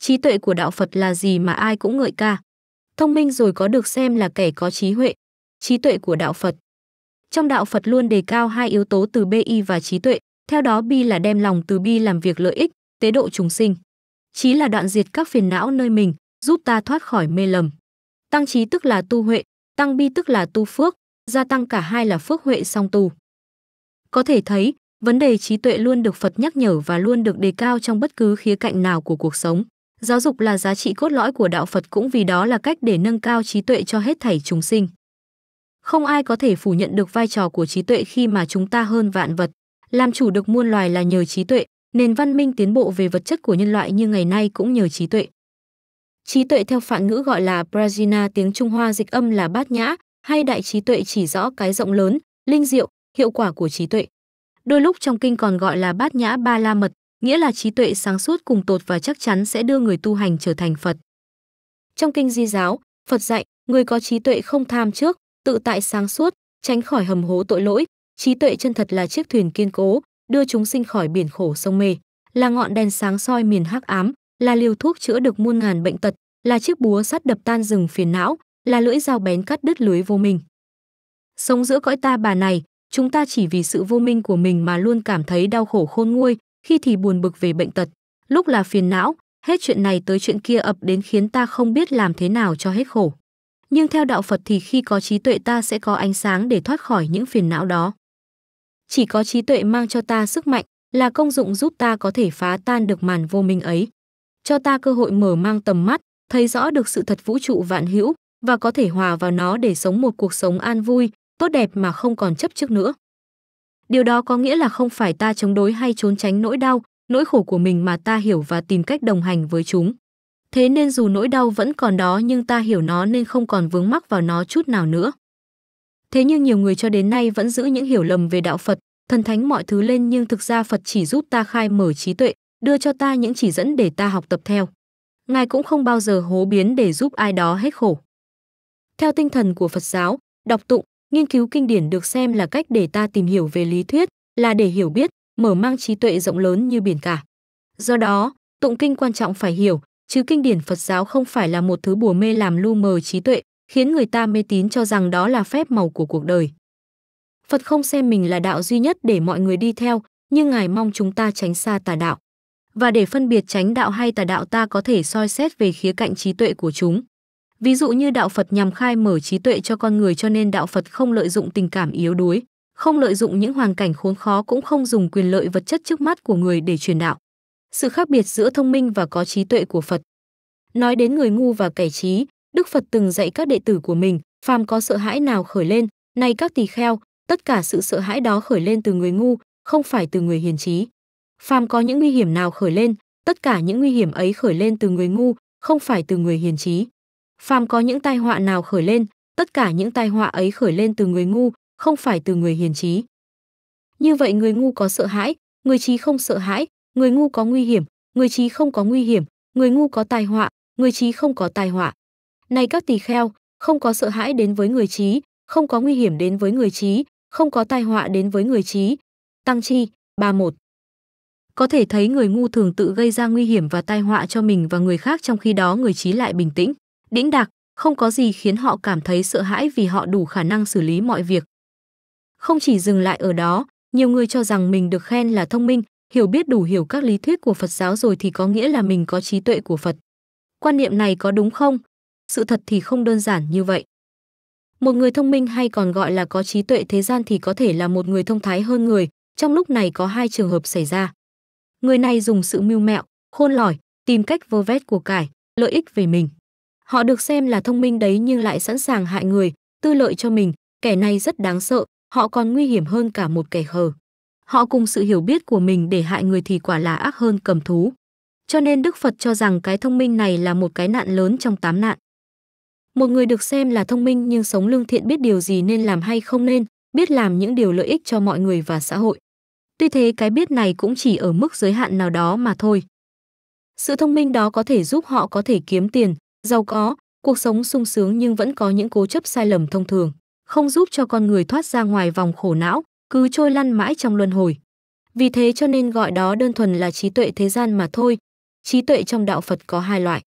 trí tuệ của đạo Phật là gì mà ai cũng ngợi ca. Thông minh rồi có được xem là kẻ có trí huệ, trí tuệ của đạo Phật. Trong đạo Phật luôn đề cao hai yếu tố từ bi và trí tuệ, theo đó bi là đem lòng từ bi làm việc lợi ích, tế độ chúng sinh. Trí là đoạn diệt các phiền não nơi mình, giúp ta thoát khỏi mê lầm. Tăng trí tức là tu huệ, tăng bi tức là tu phước, gia tăng cả hai là phước huệ song tu. Có thể thấy, vấn đề trí tuệ luôn được Phật nhắc nhở và luôn được đề cao trong bất cứ khía cạnh nào của cuộc sống. Giáo dục là giá trị cốt lõi của đạo Phật cũng vì đó là cách để nâng cao trí tuệ cho hết thảy chúng sinh. Không ai có thể phủ nhận được vai trò của trí tuệ khi mà chúng ta hơn vạn vật, làm chủ được muôn loài là nhờ trí tuệ, nền văn minh tiến bộ về vật chất của nhân loại như ngày nay cũng nhờ trí tuệ. Trí tuệ theo phạn ngữ gọi là prajna tiếng Trung Hoa dịch âm là bát nhã, hay đại trí tuệ chỉ rõ cái rộng lớn, linh diệu, hiệu quả của trí tuệ. Đôi lúc trong kinh còn gọi là bát nhã ba la mật, nghĩa là trí tuệ sáng suốt cùng tột và chắc chắn sẽ đưa người tu hành trở thành Phật. Trong kinh Di giáo, Phật dạy, người có trí tuệ không tham trước, tự tại sáng suốt, tránh khỏi hầm hố tội lỗi, trí tuệ chân thật là chiếc thuyền kiên cố, đưa chúng sinh khỏi biển khổ sông mê, là ngọn đèn sáng soi miền hắc ám, là liều thuốc chữa được muôn ngàn bệnh tật, là chiếc búa sắt đập tan rừng phiền não, là lưỡi dao bén cắt đứt lưới vô minh. Sống giữa cõi ta bà này, chúng ta chỉ vì sự vô minh của mình mà luôn cảm thấy đau khổ khôn nguôi, khi thì buồn bực về bệnh tật, lúc là phiền não, hết chuyện này tới chuyện kia ập đến khiến ta không biết làm thế nào cho hết khổ. Nhưng theo đạo Phật thì khi có trí tuệ ta sẽ có ánh sáng để thoát khỏi những phiền não đó. Chỉ có trí tuệ mang cho ta sức mạnh, là công dụng giúp ta có thể phá tan được màn vô minh ấy, cho ta cơ hội mở mang tầm mắt, thấy rõ được sự thật vũ trụ vạn hữu và có thể hòa vào nó để sống một cuộc sống an vui, tốt đẹp mà không còn chấp trước nữa điều đó có nghĩa là không phải ta chống đối hay trốn tránh nỗi đau nỗi khổ của mình mà ta hiểu và tìm cách đồng hành với chúng thế nên dù nỗi đau vẫn còn đó nhưng ta hiểu nó nên không còn vướng mắc vào nó chút nào nữa thế nhưng nhiều người cho đến nay vẫn giữ những hiểu lầm về đạo phật thần thánh mọi thứ lên nhưng thực ra phật chỉ giúp ta khai mở trí tuệ đưa cho ta những chỉ dẫn để ta học tập theo ngài cũng không bao giờ hố biến để giúp ai đó hết khổ theo tinh thần của phật giáo đọc tụng Nghiên cứu kinh điển được xem là cách để ta tìm hiểu về lý thuyết, là để hiểu biết, mở mang trí tuệ rộng lớn như biển cả. Do đó, tụng kinh quan trọng phải hiểu, chứ kinh điển Phật giáo không phải là một thứ bùa mê làm lu mờ trí tuệ, khiến người ta mê tín cho rằng đó là phép màu của cuộc đời. Phật không xem mình là đạo duy nhất để mọi người đi theo, nhưng Ngài mong chúng ta tránh xa tà đạo. Và để phân biệt tránh đạo hay tà đạo ta có thể soi xét về khía cạnh trí tuệ của chúng. Ví dụ như đạo Phật nhằm khai mở trí tuệ cho con người cho nên đạo Phật không lợi dụng tình cảm yếu đuối, không lợi dụng những hoàn cảnh khốn khó cũng không dùng quyền lợi vật chất trước mắt của người để truyền đạo. Sự khác biệt giữa thông minh và có trí tuệ của Phật. Nói đến người ngu và kẻ trí, Đức Phật từng dạy các đệ tử của mình, phàm có sợ hãi nào khởi lên, nay các tỳ kheo, tất cả sự sợ hãi đó khởi lên từ người ngu, không phải từ người hiền trí. Phàm có những nguy hiểm nào khởi lên, tất cả những nguy hiểm ấy khởi lên từ người ngu, không phải từ người hiền trí phàm có những tai họa nào khởi lên, tất cả những tai họa ấy khởi lên từ người ngu, không phải từ người hiền trí. Như vậy người ngu có sợ hãi, người trí không sợ hãi, người ngu có nguy hiểm, người trí không có nguy hiểm, người ngu có tai họa, người trí không có tai họa. Này các tỳ kheo, không có sợ hãi đến với người trí, không có nguy hiểm đến với người trí, không có tai họa đến với người trí. Tăng chi, 31. Có thể thấy người ngu thường tự gây ra nguy hiểm và tai họa cho mình và người khác trong khi đó người trí lại bình tĩnh đĩnh đạc, không có gì khiến họ cảm thấy sợ hãi vì họ đủ khả năng xử lý mọi việc. Không chỉ dừng lại ở đó, nhiều người cho rằng mình được khen là thông minh, hiểu biết đủ hiểu các lý thuyết của Phật giáo rồi thì có nghĩa là mình có trí tuệ của Phật. Quan niệm này có đúng không? Sự thật thì không đơn giản như vậy. Một người thông minh hay còn gọi là có trí tuệ thế gian thì có thể là một người thông thái hơn người, trong lúc này có hai trường hợp xảy ra. Người này dùng sự mưu mẹo, khôn lỏi, tìm cách vơ vét của cải, lợi ích về mình. Họ được xem là thông minh đấy nhưng lại sẵn sàng hại người, tư lợi cho mình, kẻ này rất đáng sợ, họ còn nguy hiểm hơn cả một kẻ khờ. Họ cùng sự hiểu biết của mình để hại người thì quả là ác hơn cầm thú. Cho nên Đức Phật cho rằng cái thông minh này là một cái nạn lớn trong tám nạn. Một người được xem là thông minh nhưng sống lương thiện biết điều gì nên làm hay không nên, biết làm những điều lợi ích cho mọi người và xã hội. Tuy thế cái biết này cũng chỉ ở mức giới hạn nào đó mà thôi. Sự thông minh đó có thể giúp họ có thể kiếm tiền, giàu có, cuộc sống sung sướng nhưng vẫn có những cố chấp sai lầm thông thường, không giúp cho con người thoát ra ngoài vòng khổ não, cứ trôi lăn mãi trong luân hồi. Vì thế cho nên gọi đó đơn thuần là trí tuệ thế gian mà thôi. Trí tuệ trong đạo Phật có hai loại.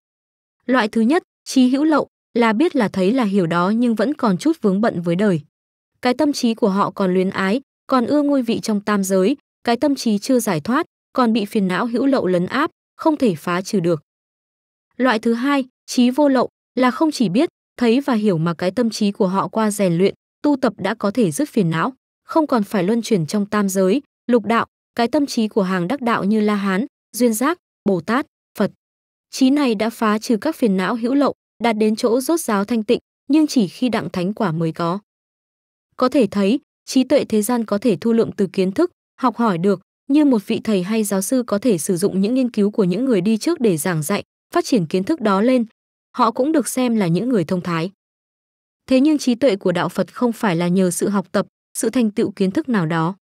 Loại thứ nhất, trí hữu lậu, là biết là thấy là hiểu đó nhưng vẫn còn chút vướng bận với đời. Cái tâm trí của họ còn luyến ái, còn ưa ngôi vị trong tam giới, cái tâm trí chưa giải thoát, còn bị phiền não hữu lậu lấn áp, không thể phá trừ được. Loại thứ hai, trí vô lậu, là không chỉ biết, thấy và hiểu mà cái tâm trí của họ qua rèn luyện, tu tập đã có thể dứt phiền não, không còn phải luân chuyển trong tam giới, lục đạo, cái tâm trí của hàng đắc đạo như La Hán, Duyên Giác, Bồ Tát, Phật. Trí này đã phá trừ các phiền não hữu lậu, đạt đến chỗ rốt ráo thanh tịnh, nhưng chỉ khi đặng thánh quả mới có. Có thể thấy, trí tuệ thế gian có thể thu lượm từ kiến thức, học hỏi được, như một vị thầy hay giáo sư có thể sử dụng những nghiên cứu của những người đi trước để giảng dạy, phát triển kiến thức đó lên, họ cũng được xem là những người thông thái. Thế nhưng trí tuệ của đạo Phật không phải là nhờ sự học tập, sự thành tựu kiến thức nào đó.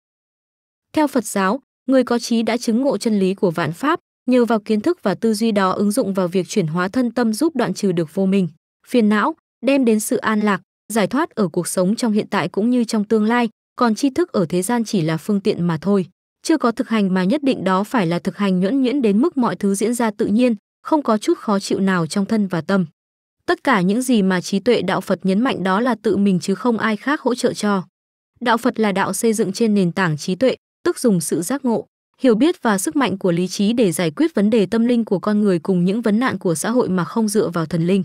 Theo Phật giáo, người có trí đã chứng ngộ chân lý của vạn pháp, nhờ vào kiến thức và tư duy đó ứng dụng vào việc chuyển hóa thân tâm giúp đoạn trừ được vô minh, phiền não, đem đến sự an lạc, giải thoát ở cuộc sống trong hiện tại cũng như trong tương lai, còn tri thức ở thế gian chỉ là phương tiện mà thôi. Chưa có thực hành mà nhất định đó phải là thực hành nhuyễn nhuyễn đến mức mọi thứ diễn ra tự nhiên, không có chút khó chịu nào trong thân và tâm. Tất cả những gì mà trí tuệ đạo Phật nhấn mạnh đó là tự mình chứ không ai khác hỗ trợ cho. Đạo Phật là đạo xây dựng trên nền tảng trí tuệ, tức dùng sự giác ngộ, hiểu biết và sức mạnh của lý trí để giải quyết vấn đề tâm linh của con người cùng những vấn nạn của xã hội mà không dựa vào thần linh.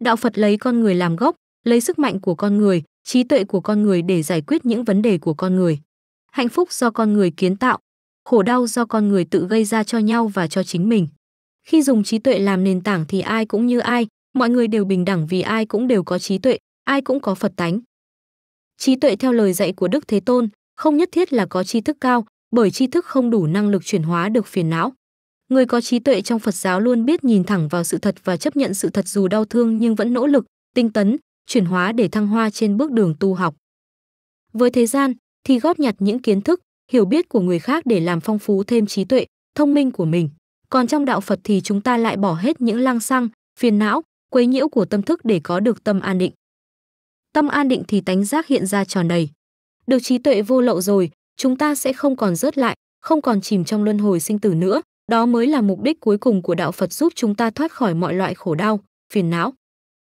Đạo Phật lấy con người làm gốc, lấy sức mạnh của con người, trí tuệ của con người để giải quyết những vấn đề của con người. Hạnh phúc do con người kiến tạo, khổ đau do con người tự gây ra cho nhau và cho chính mình. Khi dùng trí tuệ làm nền tảng thì ai cũng như ai, mọi người đều bình đẳng vì ai cũng đều có trí tuệ, ai cũng có Phật tánh. Trí tuệ theo lời dạy của Đức Thế Tôn không nhất thiết là có tri thức cao, bởi tri thức không đủ năng lực chuyển hóa được phiền não. Người có trí tuệ trong Phật giáo luôn biết nhìn thẳng vào sự thật và chấp nhận sự thật dù đau thương nhưng vẫn nỗ lực, tinh tấn, chuyển hóa để thăng hoa trên bước đường tu học. Với thế gian thì góp nhặt những kiến thức, hiểu biết của người khác để làm phong phú thêm trí tuệ, thông minh của mình còn trong đạo phật thì chúng ta lại bỏ hết những lăng xăng phiền não quấy nhiễu của tâm thức để có được tâm an định tâm an định thì tánh giác hiện ra tròn đầy được trí tuệ vô lậu rồi chúng ta sẽ không còn rớt lại không còn chìm trong luân hồi sinh tử nữa đó mới là mục đích cuối cùng của đạo phật giúp chúng ta thoát khỏi mọi loại khổ đau phiền não